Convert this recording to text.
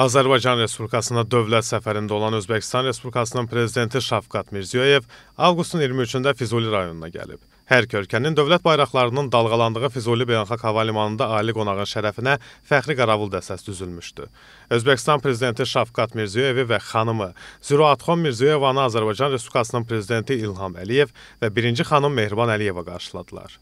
Azərbaycan Respublikasına dövlət səfərində olan Özbəkistan Respublikasının prezidenti Şafqat Mirziyoyev avqustun 23-də Füzuli rayonuna gəlib. Hər iki ölkənin dövlət bayraqlarının dalğalandığı Füzuli Beynəlxalq Hava Limanında ali qonağın şərəfinə fəxri qaravul dəstəsi düzülmüşdü. Özbəkistan prezidenti Şafqat Mirziyoyevi və xanımı Züratxon Mirziyoyevanı Azərbaycan Respublikasının prezidenti İlham Əliyev və birinci xanım Mehriban Əliyeva qarşıladılar.